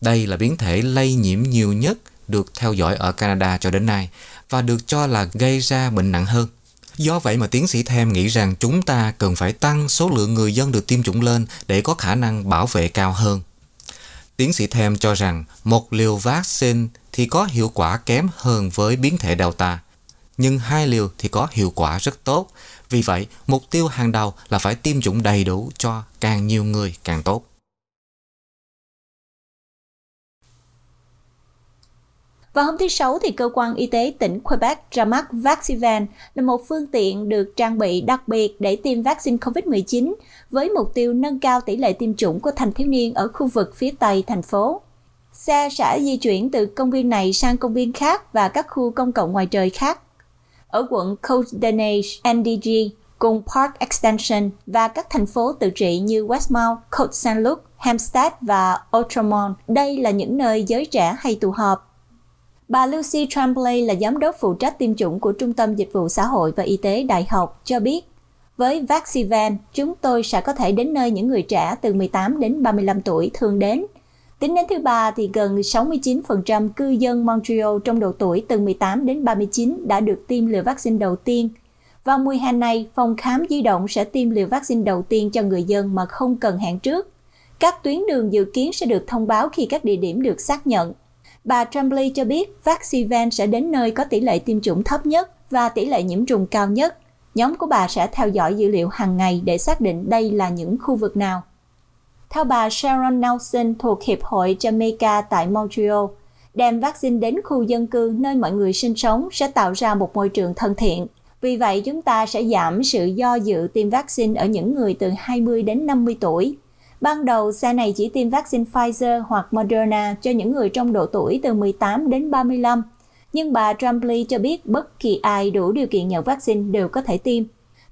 B: Đây là biến thể lây nhiễm nhiều nhất được theo dõi ở Canada cho đến nay và được cho là gây ra bệnh nặng hơn. Do vậy mà tiến sĩ Tham nghĩ rằng chúng ta cần phải tăng số lượng người dân được tiêm chủng lên để có khả năng bảo vệ cao hơn. Tiến sĩ Thêm cho rằng một liều vaccine thì có hiệu quả kém hơn với biến thể Delta, nhưng hai liều thì có hiệu quả rất tốt. Vì vậy, mục tiêu hàng đầu là phải tiêm chủng đầy đủ cho càng nhiều người càng tốt.
A: vào hôm thứ Sáu, thì cơ quan y tế tỉnh Quebec ra mắt Vaxivan là một phương tiện được trang bị đặc biệt để tiêm vaccine COVID-19 với mục tiêu nâng cao tỷ lệ tiêm chủng của thanh thiếu niên ở khu vực phía Tây thành phố. Xe sẽ di chuyển từ công viên này sang công viên khác và các khu công cộng ngoài trời khác. Ở quận Codenage, NDG, cùng Park Extension và các thành phố tự trị như Westmount, Côte Saint-Luc, Hampstead và Outremont. Đây là những nơi giới trẻ hay tụ họp Bà Lucy Tremblay là giám đốc phụ trách tiêm chủng của Trung tâm Dịch vụ Xã hội và Y tế Đại học cho biết, với Vaxivan, chúng tôi sẽ có thể đến nơi những người trẻ từ 18 đến 35 tuổi thường đến. Tính đến thứ ba thì gần 69% cư dân Montreal trong độ tuổi từ 18 đến 39 đã được tiêm liều vaccine đầu tiên. Vào mùa hè này, phòng khám di động sẽ tiêm liều vaccine đầu tiên cho người dân mà không cần hẹn trước. Các tuyến đường dự kiến sẽ được thông báo khi các địa điểm được xác nhận. Bà Tremblay cho biết Vaxivan sẽ đến nơi có tỷ lệ tiêm chủng thấp nhất và tỷ lệ nhiễm trùng cao nhất. Nhóm của bà sẽ theo dõi dữ liệu hàng ngày để xác định đây là những khu vực nào. Theo bà Sharon Nelson thuộc Hiệp hội Jamaica tại Montreal, đem vaccine đến khu dân cư nơi mọi người sinh sống sẽ tạo ra một môi trường thân thiện. Vì vậy, chúng ta sẽ giảm sự do dự tiêm vaccine ở những người từ 20 đến 50 tuổi Ban đầu, xe này chỉ tiêm vaccine Pfizer hoặc Moderna cho những người trong độ tuổi từ 18 đến 35. Nhưng bà Trumply cho biết bất kỳ ai đủ điều kiện nhận vaccine đều có thể tiêm.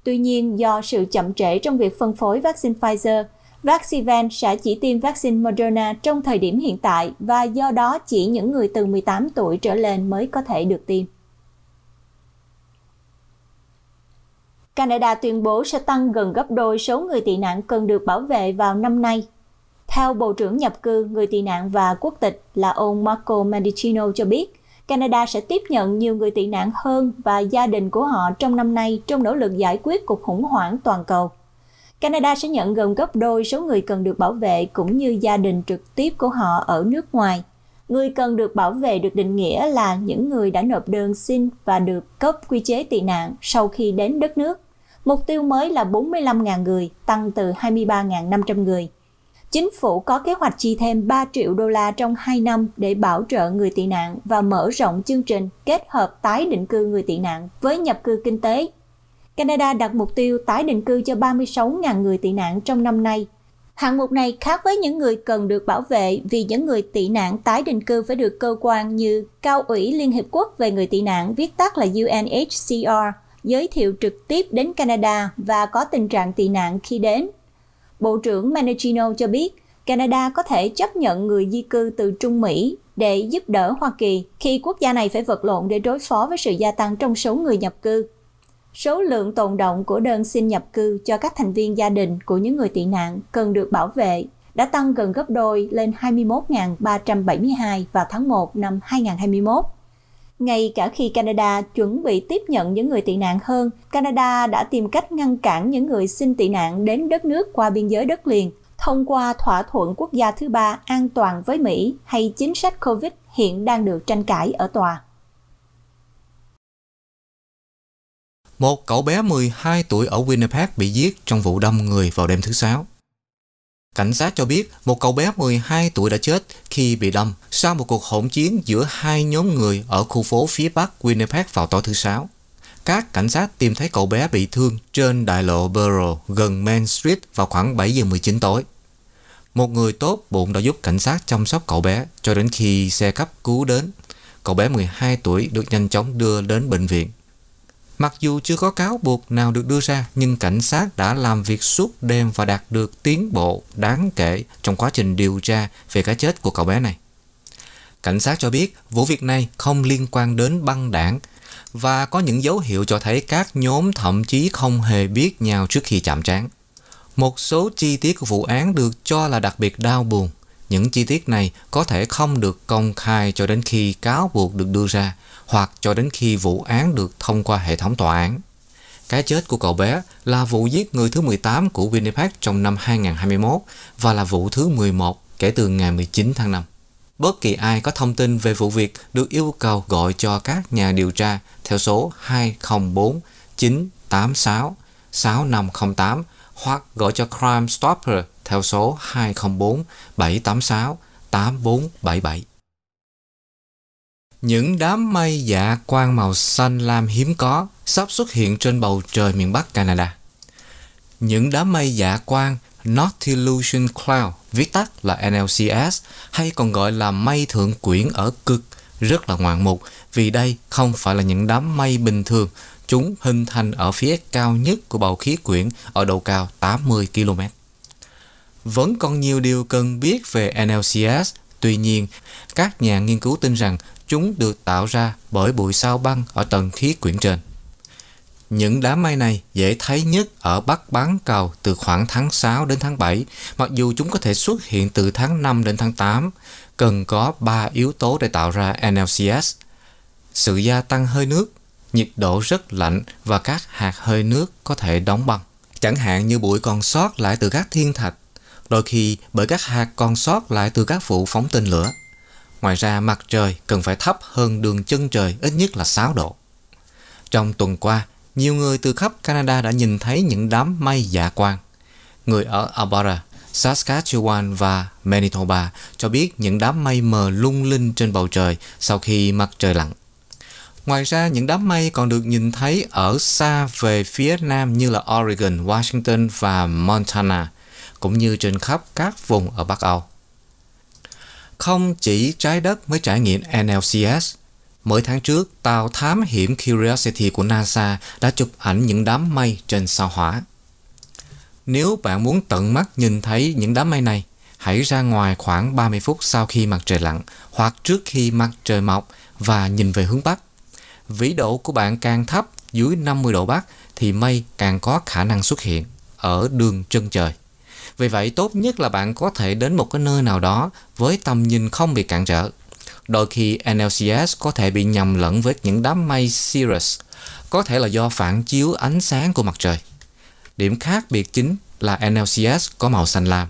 A: Tuy nhiên, do sự chậm trễ trong việc phân phối vaccine Pfizer, Vaxivan sẽ chỉ tiêm vaccine Moderna trong thời điểm hiện tại và do đó chỉ những người từ 18 tuổi trở lên mới có thể được tiêm. Canada tuyên bố sẽ tăng gần gấp đôi số người tị nạn cần được bảo vệ vào năm nay. Theo Bộ trưởng nhập cư, người tị nạn và quốc tịch là ông Marco Mendicino cho biết, Canada sẽ tiếp nhận nhiều người tị nạn hơn và gia đình của họ trong năm nay trong nỗ lực giải quyết cuộc khủng hoảng toàn cầu. Canada sẽ nhận gần gấp đôi số người cần được bảo vệ cũng như gia đình trực tiếp của họ ở nước ngoài. Người cần được bảo vệ được định nghĩa là những người đã nộp đơn xin và được cấp quy chế tị nạn sau khi đến đất nước. Mục tiêu mới là 45.000 người, tăng từ 23.500 người. Chính phủ có kế hoạch chi thêm 3 triệu đô la trong 2 năm để bảo trợ người tị nạn và mở rộng chương trình kết hợp tái định cư người tị nạn với nhập cư kinh tế. Canada đặt mục tiêu tái định cư cho 36.000 người tị nạn trong năm nay. Hạng mục này khác với những người cần được bảo vệ vì những người tị nạn tái định cư phải được cơ quan như Cao ủy Liên Hiệp Quốc về người tị nạn viết tắt là UNHCR giới thiệu trực tiếp đến Canada và có tình trạng tị nạn khi đến. Bộ trưởng Managino cho biết Canada có thể chấp nhận người di cư từ Trung Mỹ để giúp đỡ Hoa Kỳ khi quốc gia này phải vật lộn để đối phó với sự gia tăng trong số người nhập cư. Số lượng tồn động của đơn xin nhập cư cho các thành viên gia đình của những người tị nạn cần được bảo vệ đã tăng gần gấp đôi lên 21.372 vào tháng 1 năm 2021 ngay cả khi Canada chuẩn bị tiếp nhận những người tị nạn hơn, Canada đã tìm cách ngăn cản những người xin tị nạn đến đất nước qua biên giới đất liền thông qua thỏa thuận quốc gia thứ ba an toàn với Mỹ hay chính sách COVID hiện đang được tranh cãi ở tòa.
B: Một cậu bé 12 tuổi ở Winnipeg bị giết trong vụ đâm người vào đêm thứ Sáu. Cảnh sát cho biết một cậu bé 12 tuổi đã chết khi bị đâm sau một cuộc hỗn chiến giữa hai nhóm người ở khu phố phía bắc Winnipeg vào tối thứ Sáu. Các cảnh sát tìm thấy cậu bé bị thương trên đại lộ Borough gần Main Street vào khoảng 7 giờ 19 tối. Một người tốt bụng đã giúp cảnh sát chăm sóc cậu bé cho đến khi xe cấp cứu đến. Cậu bé 12 tuổi được nhanh chóng đưa đến bệnh viện. Mặc dù chưa có cáo buộc nào được đưa ra, nhưng cảnh sát đã làm việc suốt đêm và đạt được tiến bộ đáng kể trong quá trình điều tra về cái chết của cậu bé này. Cảnh sát cho biết vụ việc này không liên quan đến băng đảng và có những dấu hiệu cho thấy các nhóm thậm chí không hề biết nhau trước khi chạm trán. Một số chi tiết của vụ án được cho là đặc biệt đau buồn. Những chi tiết này có thể không được công khai cho đến khi cáo buộc được đưa ra hoặc cho đến khi vụ án được thông qua hệ thống tòa án. Cái chết của cậu bé là vụ giết người thứ 18 của Winnipeg trong năm 2021 và là vụ thứ 11 kể từ ngày 19 tháng 5. Bất kỳ ai có thông tin về vụ việc được yêu cầu gọi cho các nhà điều tra theo số 204 986 6508 hoặc gọi cho Crime Stopper theo số 204 786 8477. Những đám mây dạ quang màu xanh lam hiếm có sắp xuất hiện trên bầu trời miền Bắc Canada. Những đám mây dạ quang North Cloud, viết tắt là NLCS, hay còn gọi là mây thượng quyển ở cực, rất là ngoạn mục vì đây không phải là những đám mây bình thường, chúng hình thành ở phía cao nhất của bầu khí quyển ở độ cao 80 km. Vẫn còn nhiều điều cần biết về NLCS Tuy nhiên, các nhà nghiên cứu tin rằng Chúng được tạo ra bởi bụi sao băng ở tầng khí quyển trên. Những đám mây này dễ thấy nhất ở Bắc Bán Cầu từ khoảng tháng 6 đến tháng 7, mặc dù chúng có thể xuất hiện từ tháng 5 đến tháng 8. Cần có 3 yếu tố để tạo ra NLCS. Sự gia tăng hơi nước, nhiệt độ rất lạnh và các hạt hơi nước có thể đóng băng. Chẳng hạn như bụi còn sót lại từ các thiên thạch, đôi khi bởi các hạt còn sót lại từ các vụ phóng tên lửa. Ngoài ra mặt trời cần phải thấp hơn đường chân trời ít nhất là 6 độ. Trong tuần qua, nhiều người từ khắp Canada đã nhìn thấy những đám mây dạ quang. Người ở Alberta, Saskatchewan và Manitoba cho biết những đám mây mờ lung linh trên bầu trời sau khi mặt trời lặn. Ngoài ra, những đám mây còn được nhìn thấy ở xa về phía nam như là Oregon, Washington và Montana, cũng như trên khắp các vùng ở Bắc Âu. Không chỉ trái đất mới trải nghiệm NLCS, Mới tháng trước tàu thám hiểm Curiosity của NASA đã chụp ảnh những đám mây trên sao hỏa. Nếu bạn muốn tận mắt nhìn thấy những đám mây này, hãy ra ngoài khoảng 30 phút sau khi mặt trời lặn hoặc trước khi mặt trời mọc và nhìn về hướng Bắc. Vĩ độ của bạn càng thấp dưới 50 độ Bắc thì mây càng có khả năng xuất hiện ở đường chân trời. Vì vậy tốt nhất là bạn có thể đến một cái nơi nào đó với tầm nhìn không bị cản trở. Đôi khi NLCS có thể bị nhầm lẫn với những đám mây cirrus, có thể là do phản chiếu ánh sáng của mặt trời. Điểm khác biệt chính là NLCS có màu xanh lam.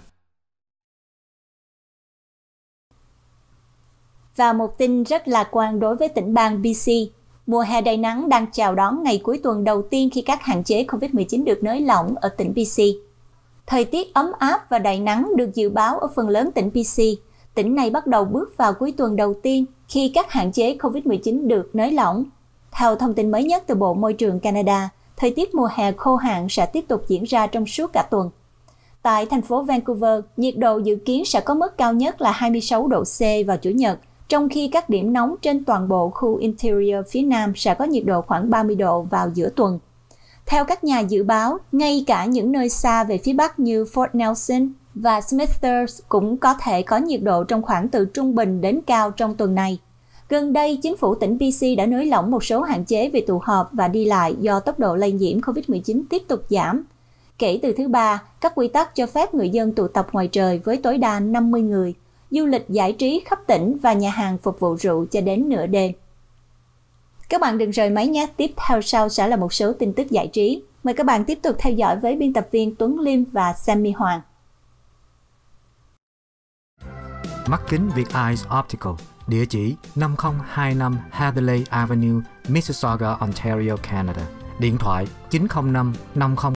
A: Và một tin rất lạc quan đối với tỉnh bang BC. Mùa hè đầy nắng đang chào đón ngày cuối tuần đầu tiên khi các hạn chế COVID-19 được nới lỏng ở tỉnh BC. Thời tiết ấm áp và đầy nắng được dự báo ở phần lớn tỉnh PC. Tỉnh này bắt đầu bước vào cuối tuần đầu tiên khi các hạn chế COVID-19 được nới lỏng. Theo thông tin mới nhất từ Bộ Môi trường Canada, thời tiết mùa hè khô hạn sẽ tiếp tục diễn ra trong suốt cả tuần. Tại thành phố Vancouver, nhiệt độ dự kiến sẽ có mức cao nhất là 26 độ C vào Chủ nhật, trong khi các điểm nóng trên toàn bộ khu Interior phía Nam sẽ có nhiệt độ khoảng 30 độ vào giữa tuần. Theo các nhà dự báo, ngay cả những nơi xa về phía Bắc như Fort Nelson và Smithers cũng có thể có nhiệt độ trong khoảng từ trung bình đến cao trong tuần này. Gần đây, chính phủ tỉnh BC đã nới lỏng một số hạn chế về tụ họp và đi lại do tốc độ lây nhiễm COVID-19 tiếp tục giảm. Kể từ thứ ba, các quy tắc cho phép người dân tụ tập ngoài trời với tối đa 50 người, du lịch giải trí khắp tỉnh và nhà hàng phục vụ rượu cho đến nửa đêm. Các bạn đừng rời máy nhé, tiếp theo sau sẽ là một số tin tức giải trí. Mời các bạn tiếp tục theo dõi với biên tập viên Tuấn Liêm và Sammy Hoàng.
B: Mắt kính Việt Eyes Optical, địa chỉ 5025 Hadley Avenue, Mississauga, Ontario, Canada. Điện thoại 905 50